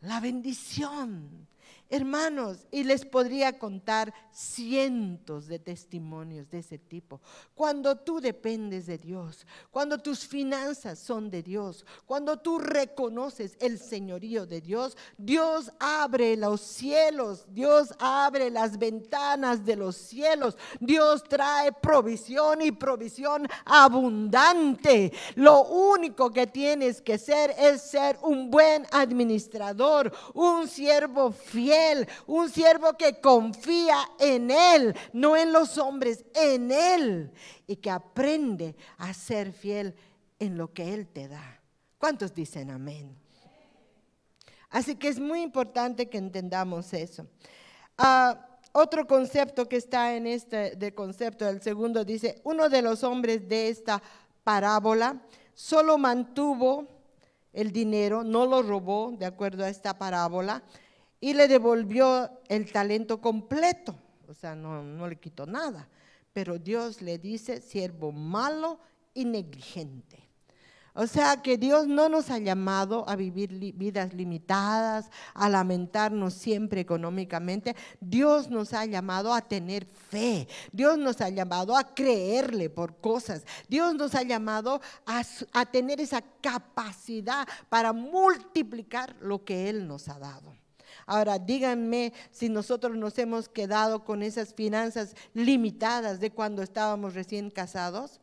Speaker 1: La bendición. Hermanos, y les podría contar cientos de testimonios de ese tipo. Cuando tú dependes de Dios, cuando tus finanzas son de Dios, cuando tú reconoces el señorío de Dios, Dios abre los cielos, Dios abre las ventanas de los cielos, Dios trae provisión y provisión abundante. Lo único que tienes que ser es ser un buen administrador, un siervo fiel un siervo que confía en Él, no en los hombres, en Él, y que aprende a ser fiel en lo que Él te da. ¿Cuántos dicen amén? Así que es muy importante que entendamos eso. Ah, otro concepto que está en este concepto, del segundo dice, uno de los hombres de esta parábola solo mantuvo el dinero, no lo robó, de acuerdo a esta parábola, y le devolvió el talento completo, o sea, no, le quitó nada. Pero Dios le dice, siervo malo y negligente. O sea que Dios no nos ha llamado a vivir vidas limitadas, a lamentarnos siempre económicamente. Dios nos ha llamado a tener fe. Dios nos ha llamado a creerle por cosas. Dios nos ha llamado a tener esa capacidad para multiplicar lo que Él nos ha dado. Ahora díganme si nosotros nos hemos quedado con esas finanzas limitadas de cuando estábamos recién casados.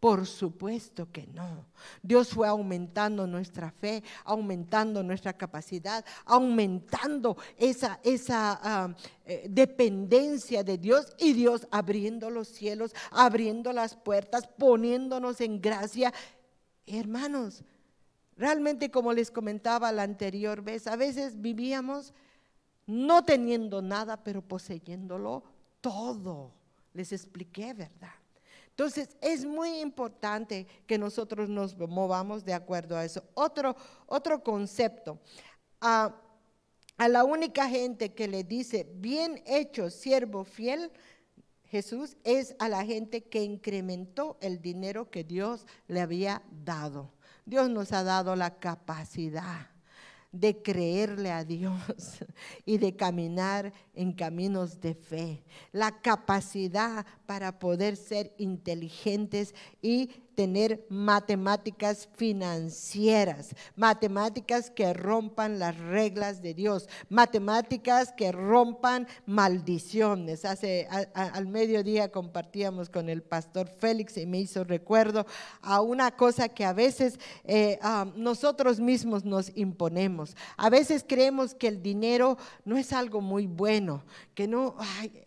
Speaker 1: Por supuesto que no. Dios fue aumentando nuestra fe, aumentando nuestra capacidad, aumentando esa, esa ah, eh, dependencia de Dios y Dios abriendo los cielos, abriendo las puertas, poniéndonos en gracia. Hermanos, Realmente, como les comentaba la anterior vez, a veces vivíamos no teniendo nada, pero poseyéndolo todo. Les expliqué, ¿verdad? Entonces, es muy importante que nosotros nos movamos de acuerdo a eso. Otro, concepto. a la única gente que le dice, bien hecho, siervo fiel, Jesús, es a la gente que incrementó el dinero que Dios le había dado. Dios nos ha dado la capacidad de creerle a Dios <laughs> y de caminar en caminos de fe. La capacidad para poder ser inteligentes y tener matemáticas financieras, matemáticas que rompan las reglas de Dios, matemáticas que rompan maldiciones. Hace al mediodía compartíamos con el pastor Félix y me hizo recuerdo a una cosa que a veces eh, nosotros mismos nos imponemos. A veces creemos que el dinero no es algo muy bueno, que no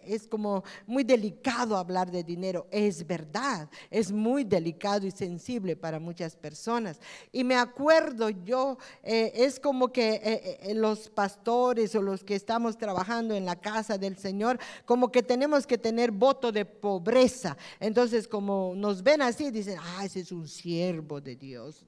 Speaker 1: es como muy delicado hablar de dinero. Es verdad, es muy delicado y sensible para muchas personas. Y me acuerdo yo, eh, es como que eh, eh, los pastores o los que estamos trabajando en la casa del Señor, como que tenemos que tener voto de pobreza. Entonces, como nos ven así, dicen, ah, ese es un siervo de Dios,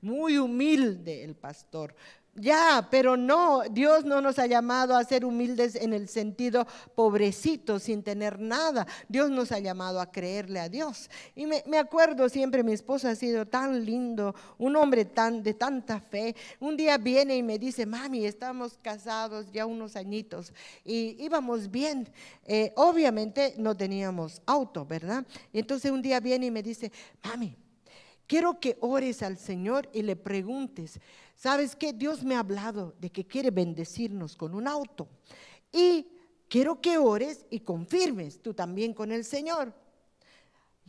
Speaker 1: muy humilde el pastor. Ya, pero no, Dios no nos ha llamado a ser humildes en el sentido pobrecitos, sin tener nada. Dios nos ha llamado a creerle a Dios. Y me, acuerdo siempre, mi esposo ha sido tan lindo, un hombre tan, de tanta fe. Un día viene y me dice, mami, estamos casados ya unos añitos y íbamos bien. Eh, obviamente no teníamos auto, ¿verdad? Y entonces un día viene y me dice, mami, Quiero que ores al Señor y le preguntes, ¿sabes qué? Dios me ha hablado de que quiere bendecirnos con un auto. Y quiero que ores y confirmes tú también con el Señor.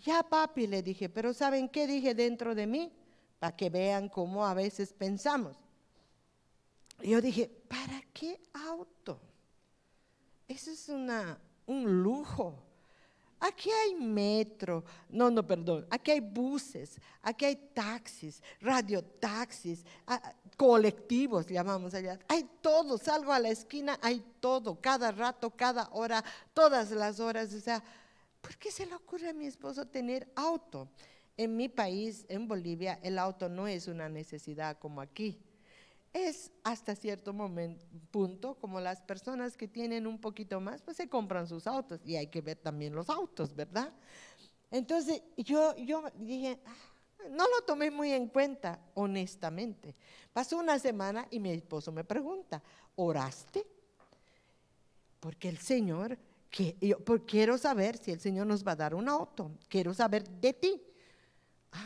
Speaker 1: Ya papi le dije, pero ¿saben qué dije dentro de mí? Para que vean cómo a veces pensamos. Yo dije, ¿para qué auto? Eso es una, un lujo. Aquí hay metro, no, no, perdón, aquí hay buses, aquí hay taxis, radiotaxis, colectivos, llamamos allá. Hay todo, salgo a la esquina, hay todo, cada rato, cada hora, todas las horas. O sea, ¿por qué se le ocurre a mi esposo tener auto? En mi país, en Bolivia, el auto no es una necesidad como aquí es hasta cierto momento, punto, como las personas que tienen un poquito más, pues se compran sus autos y hay que ver también los autos, ¿verdad? Entonces yo, yo dije, ah, no lo tomé muy en cuenta, honestamente. Pasó una semana y mi esposo me pregunta, ¿oraste? Porque el Señor, que, yo pues quiero saber si el Señor nos va a dar un auto, quiero saber de ti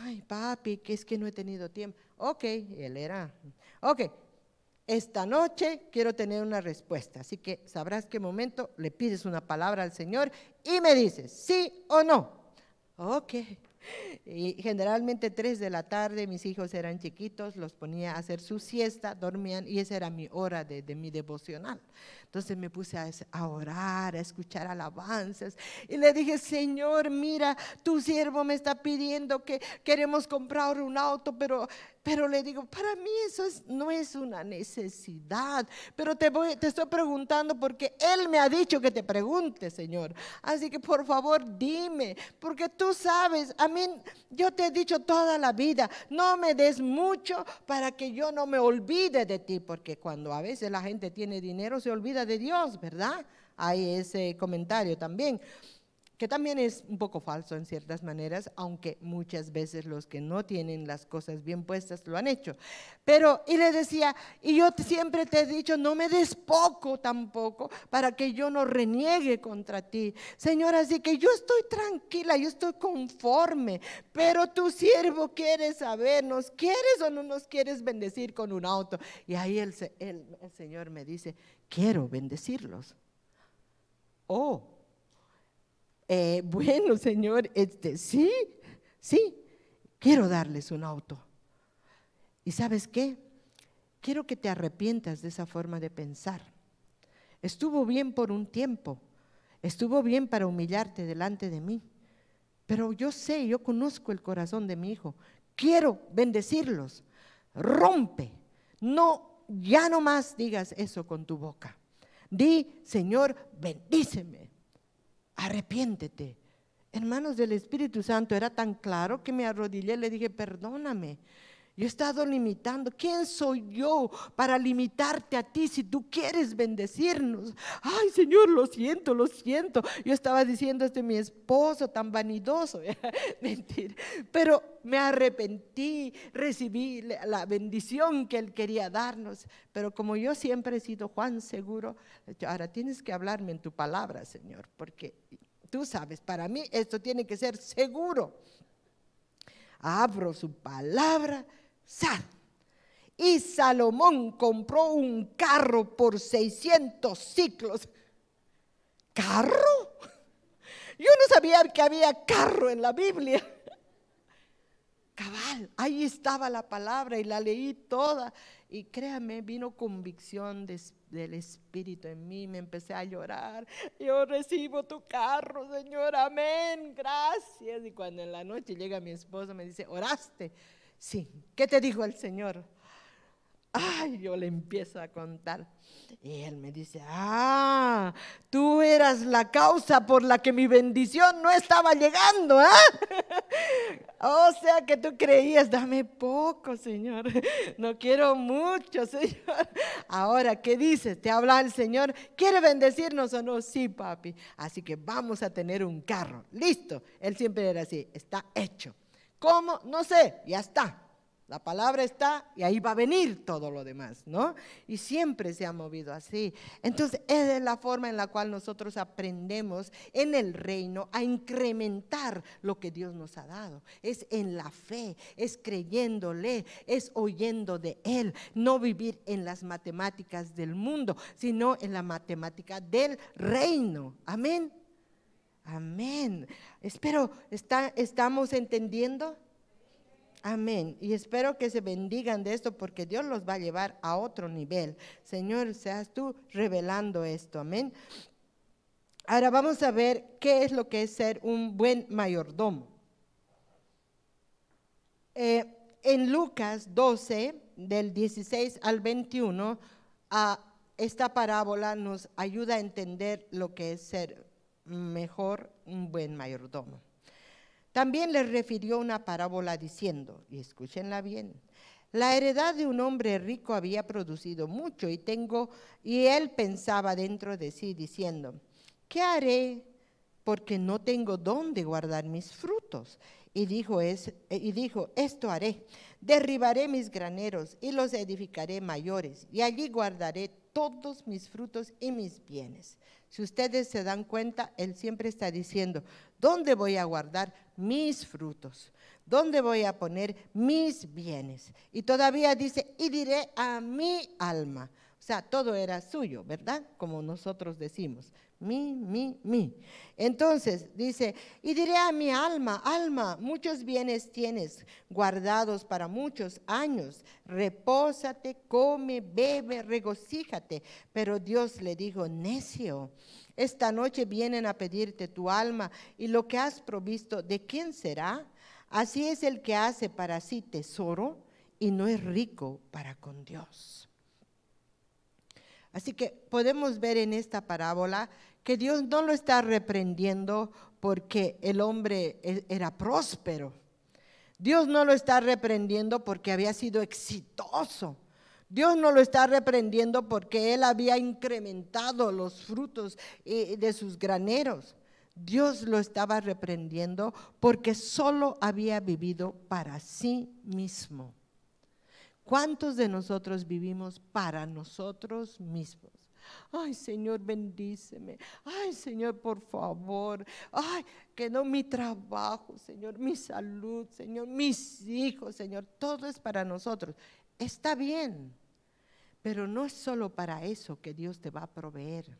Speaker 1: ay papi, que es que no he tenido tiempo. Ok, él era. Ok, esta noche quiero tener una respuesta, así que sabrás qué momento le pides una palabra al Señor y me dices, sí o no. Ok. Y generalmente tres de la tarde mis hijos eran chiquitos, los ponía a hacer su siesta, dormían y esa era mi hora de, mi devocional. Entonces me puse a, orar, a escuchar alabanzas y le dije, Señor, mira, tu siervo me está pidiendo que queremos comprar un auto, pero pero le digo, para mí eso no es una necesidad, pero te, voy, te estoy preguntando porque Él me ha dicho que te pregunte, Señor. Así que por favor dime, porque tú sabes, a mí yo te he dicho toda la vida, no me des mucho para que yo no me olvide de ti, porque cuando a veces la gente tiene dinero se olvida de Dios, ¿verdad? Hay ese comentario también que también es un poco falso en ciertas maneras, aunque muchas veces los que no tienen las cosas bien puestas lo han hecho. Pero, y le decía, y yo siempre te he dicho, no me des poco tampoco para que yo no reniegue contra ti. Señor, así que yo estoy tranquila, yo estoy conforme, pero tu siervo quiere saber, ¿nos quieres o no nos quieres bendecir con un auto? Y ahí el, el Señor me dice, quiero bendecirlos. Oh, eh, <laughs> bueno, Señor, este, sí, sí, quiero darles un auto. ¿Y sabes qué? Quiero que te arrepientas de esa forma de pensar. Estuvo bien por un tiempo, estuvo bien para humillarte delante de mí, pero yo sé, yo conozco el corazón de mi hijo, quiero bendecirlos. Rompe, no, ya no más digas eso con tu boca. Di, Señor, bendíceme, arrepiéntete. hermanos del Espíritu Santo era tan claro que me arrodillé y le dije, perdóname, yo he estado limitando. ¿Quién soy yo para limitarte a ti si tú quieres bendecirnos? Ay, Señor, lo siento, lo siento. Yo estaba diciendo, este mi esposo tan vanidoso. <laughs> Mentira. Pero me arrepentí, recibí la bendición que él quería darnos. Pero como yo siempre he sido Juan seguro, ahora tienes que hablarme en tu palabra, Señor, porque tú sabes, para mí esto tiene que ser seguro. Abro su palabra Sal Y Salomón compró un carro por 600 ciclos. ¿Carro? Yo no sabía que había carro en la Biblia. Cabal, ahí estaba la palabra y la leí toda. Y créame, vino convicción del Espíritu en mí, me empecé a llorar. Yo recibo tu carro, Señor, amén, gracias. Y cuando en la noche llega mi esposa me dice, oraste. Sí, ¿qué te dijo el Señor? Ay, yo le empiezo a contar. Y él me dice, ah, tú eras la causa por la que mi bendición no estaba llegando, ¿ah? <laughs> o sea que tú creías, dame poco, Señor. No quiero mucho, Señor. <laughs> Ahora, ¿qué dices? Te habla el Señor. ¿Quiere bendecirnos o no? Sí, papi. Así que vamos a tener un carro. Listo. Él siempre era así. Está hecho. ¿Cómo? No sé, ya está. La palabra está y ahí va a venir todo lo demás, ¿no? Y siempre se ha movido así. Entonces, esa es la forma en la cual nosotros aprendemos en el reino a incrementar lo que Dios nos ha dado. Es en la fe, es creyéndole, es oyendo de Él. No vivir en las matemáticas del mundo, sino en la matemática del reino. Amén. Amén. Espero, está, ¿estamos entendiendo? Amén. Y espero que se bendigan de esto porque Dios los va a llevar a otro nivel. Señor, seas tú revelando esto. Amén. Ahora vamos a ver qué es lo que es ser un buen mayordomo. Eh, en Lucas 12, del 16 al 21, a ah, esta parábola nos ayuda a entender lo que es ser mejor un buen mayordomo. También le refirió una parábola diciendo, y escúchenla bien, la heredad de un hombre rico había producido mucho y tengo y él pensaba dentro de sí diciendo, ¿qué haré porque no tengo dónde guardar mis frutos? Y dijo, es, y dijo, esto haré, derribaré mis graneros y los edificaré mayores, y allí guardaré todos mis frutos y mis bienes. Si ustedes se dan cuenta, Él siempre está diciendo, ¿dónde voy a guardar mis frutos? ¿Dónde voy a poner mis bienes? Y todavía dice, y diré a mi alma, todo era suyo, ¿verdad? Como nosotros decimos, mi, mi, mi. Entonces dice, y diré a mi alma, alma, muchos bienes tienes guardados para muchos años, repósate, come, bebe, regocíjate. Pero Dios le dijo, necio, esta noche vienen a pedirte tu alma y lo que has provisto, ¿de quién será? Así es el que hace para sí tesoro y no es rico para con Dios. Así que podemos ver en esta parábola que Dios no lo está reprendiendo porque el hombre e-, era próspero. Dios no lo está reprendiendo porque había sido exitoso. Dios no lo está reprendiendo porque él había incrementado los frutos eh, de sus graneros. Dios lo estaba reprendiendo porque solo había vivido para sí mismo. ¿Cuántos de nosotros vivimos para nosotros mismos? Ay, Señor, bendíceme. Ay, Señor, por favor. Ay, que no mi trabajo, Señor, mi salud, Señor, mis hijos, Señor. Todo es para nosotros. Está bien, pero no es solo para eso que Dios te va a proveer.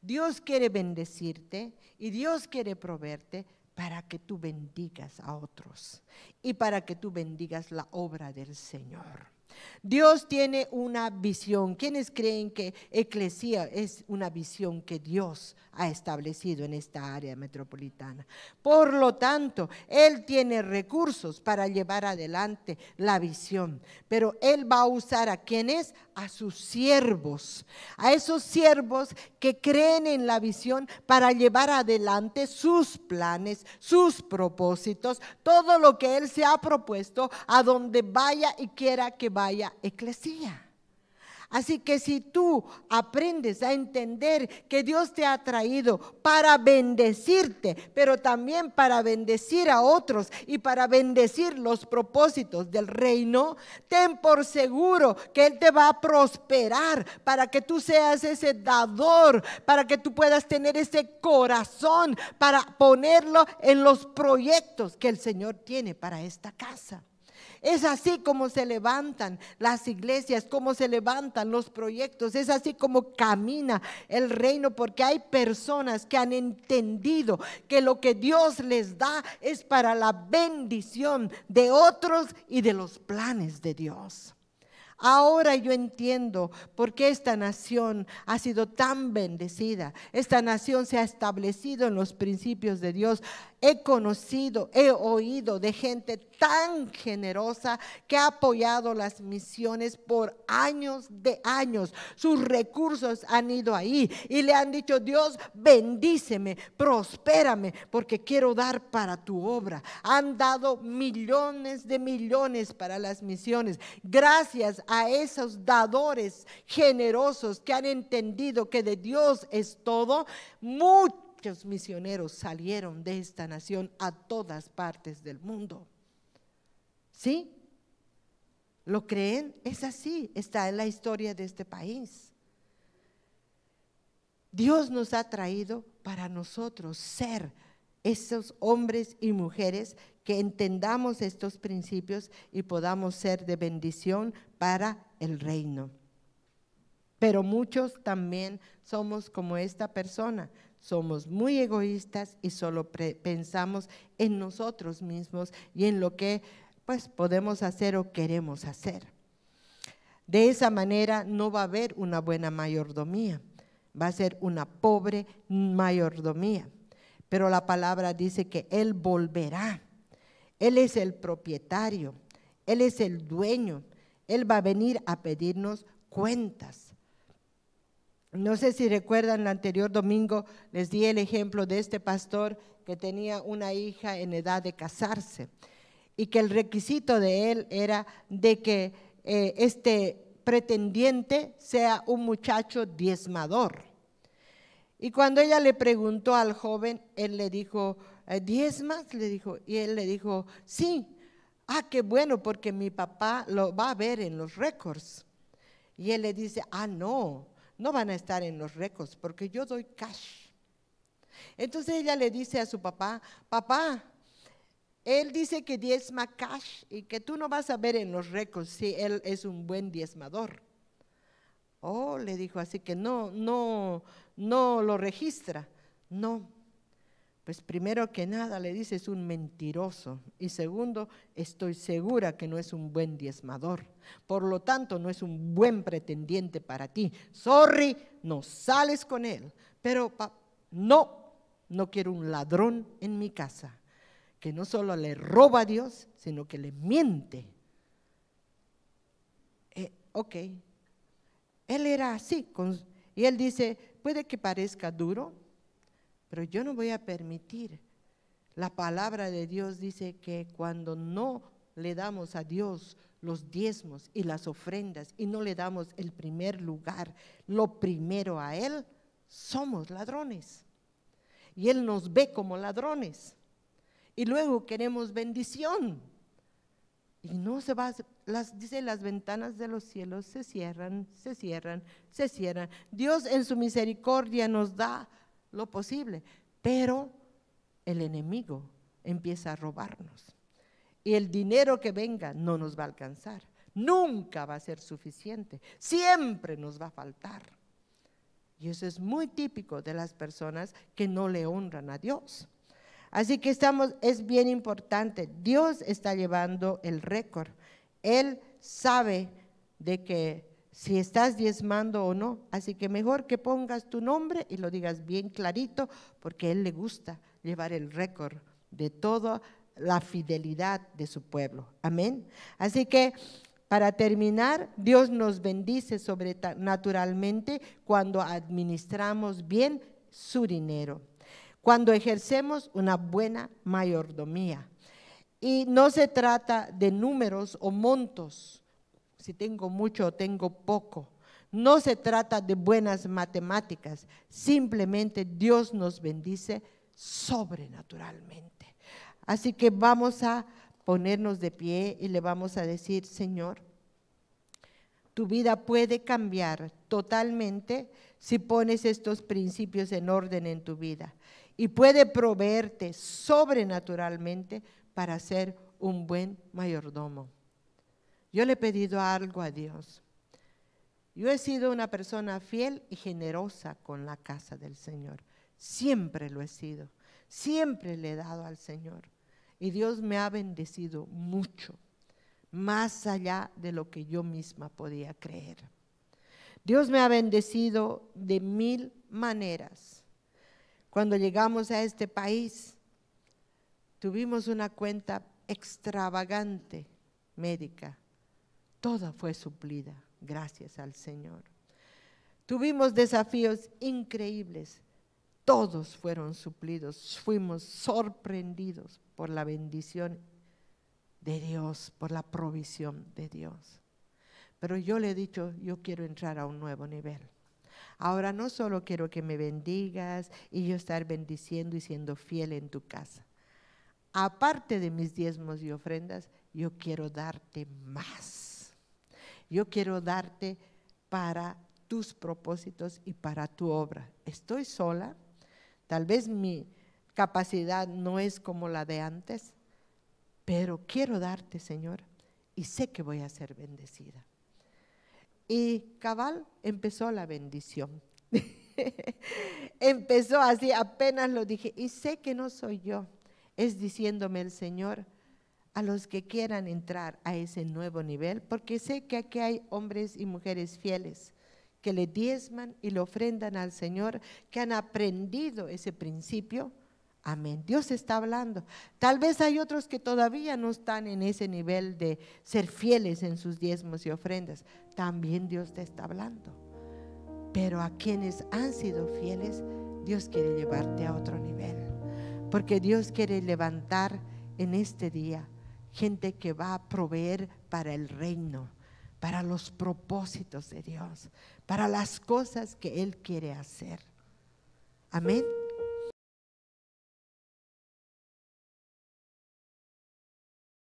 Speaker 1: Dios quiere bendecirte y Dios quiere proveerte, para que tú bendigas a otros y para que tú bendigas la obra del Señor. Dios tiene una visión. ¿Quiénes creen que Eclesía es una visión que Dios ha establecido en esta área metropolitana? Por lo tanto, Él tiene recursos para llevar adelante la visión, pero Él va a usar a quienes? A sus siervos, a esos siervos que creen en la visión para llevar adelante sus planes, sus propósitos, todo lo que Él se ha propuesto, a donde vaya y quiera que vaya vaya eclesía. Así que si tú aprendes a entender que Dios te ha traído para bendecirte, pero también para bendecir a otros y para bendecir los propósitos del reino, ten por seguro que Él te va a prosperar para que tú seas ese dador, para que tú puedas tener ese corazón para ponerlo en los proyectos que el Señor tiene para esta casa. Es así como se levantan las iglesias, como se levantan los proyectos, es así como camina el reino, porque hay personas que han entendido que lo que Dios les da es para la bendición de otros y de los planes de Dios. Ahora yo entiendo por qué esta nación ha sido tan bendecida. Esta nación se ha establecido en los principios de Dios. He conocido, he oído de gente tan generosa que ha apoyado las misiones por años de años. Sus recursos han ido ahí y le han dicho, Dios, bendíceme, prospérame, porque quiero dar para tu obra. Han dado millones de millones para las misiones. Gracias a esos dadores generosos que han entendido que de Dios es todo, muchos muchos misioneros salieron de esta nación a todas partes del mundo. ¿Sí? ¿Lo creen? Es así, está en la historia de este país. Dios nos ha traído para nosotros ser esos hombres y mujeres que entendamos estos principios y podamos ser de bendición para el reino. Pero muchos también somos como esta persona, somos muy egoístas y solo pensamos en nosotros mismos y en lo que pues podemos hacer o queremos hacer. De esa manera no va a haber una buena mayordomía, va a ser una pobre mayordomía. Pero la palabra dice que Él volverá. Él es el propietario, Él es el dueño, Él va a venir a pedirnos cuentas. No sé si recuerdan, el anterior domingo les di el ejemplo de este pastor que tenía una hija en edad de casarse y que el requisito de él era de que eh, este pretendiente sea un muchacho diezmador. Y cuando ella le preguntó al joven, él le dijo, eh, ¿diezmas? Le dijo, y él le dijo, sí. Ah, qué bueno, porque mi papá lo va a ver en los récords. Y él le dice, ah, no, no van a estar en los récords porque yo doy cash. Entonces ella le dice a su papá, papá, él dice que diezma cash y que tú no vas a ver en los récords si él es un buen diezmador. Oh, le dijo, así que no, no, no lo registra. No, pues primero que nada le dices un mentiroso y segundo, estoy segura que no es un buen diezmador. Por lo tanto, no es un buen pretendiente para ti. Sorry, no sales con él. Pero no, no quiero un ladrón en mi casa que no solo le roba a Dios, sino que le miente. Eh, ok, él era así y él dice, puede que parezca duro, pero yo no voy a permitir. La palabra de Dios dice que cuando no le damos a Dios los diezmos y las ofrendas y no le damos el primer lugar, lo primero a Él, somos ladrones. Y Él nos ve como ladrones. Y luego queremos bendición. Y no se va, dice, las ventanas de los cielos se cierran, se cierran, se cierran. Dios en su misericordia nos da lo posible, pero el enemigo empieza a robarnos. Y el dinero que venga no nos va a alcanzar. Nunca va a ser suficiente. Siempre nos va a faltar. Y eso es muy típico de las personas que no le honran a Dios. Así que estamos, es bien importante. Dios está llevando el récord. Él sabe de que si estás diezmando o no. Así que mejor que pongas tu nombre y lo digas bien clarito, porque a él le gusta llevar el récord de toda la fidelidad de su pueblo. Amén. Así que para terminar, Dios nos bendice naturalmente cuando administramos bien su dinero, cuando ejercemos una buena mayordomía. Y no se trata de números o montos, si tengo mucho o tengo poco. No se trata de buenas matemáticas, simplemente Dios nos bendice sobrenaturalmente. Así que vamos a ponernos de pie y le vamos a decir, Señor, tu vida puede cambiar totalmente si pones estos principios en orden en tu vida y puede proveerte sobrenaturalmente para ser un buen mayordomo. Yo le he pedido algo a Dios. Yo he sido una persona fiel y generosa con la casa del Señor. Siempre lo he sido. Siempre le he dado al Señor. Y Dios me ha bendecido mucho, más allá de lo que yo misma podía creer. Dios me ha bendecido de mil maneras. Cuando llegamos a este país, tuvimos una cuenta extravagante médica toda fue suplida, gracias al Señor. Tuvimos desafíos increíbles, todos fueron suplidos, fuimos sorprendidos por la bendición de Dios, por la provisión de Dios. Pero yo le he dicho, yo quiero entrar a un nuevo nivel. Ahora no solo quiero que me bendigas y yo estar bendiciendo y siendo fiel en tu casa. Aparte de mis diezmos y ofrendas, yo quiero darte más yo quiero darte para tus propósitos y para tu obra. Estoy sola, tal vez mi capacidad no es como la de antes, pero quiero darte, Señor, y sé que voy a ser bendecida. Y cabal empezó la bendición. <laughs> empezó así, apenas lo dije, y sé que no soy yo, es diciéndome el Señor, a los que quieran entrar a ese nuevo nivel, porque sé que aquí hay hombres y mujeres fieles que le diezman y le ofrendan al Señor, que han aprendido ese principio. Amén. Dios está hablando. Tal vez hay otros que todavía no están en ese nivel de ser fieles en sus diezmos y ofrendas. También Dios te está hablando. Pero a quienes han sido fieles, Dios quiere llevarte a otro nivel. Porque Dios quiere levantar en este día gente que va a proveer para el reino, para los propósitos de Dios, para las cosas que Él quiere hacer. Amén.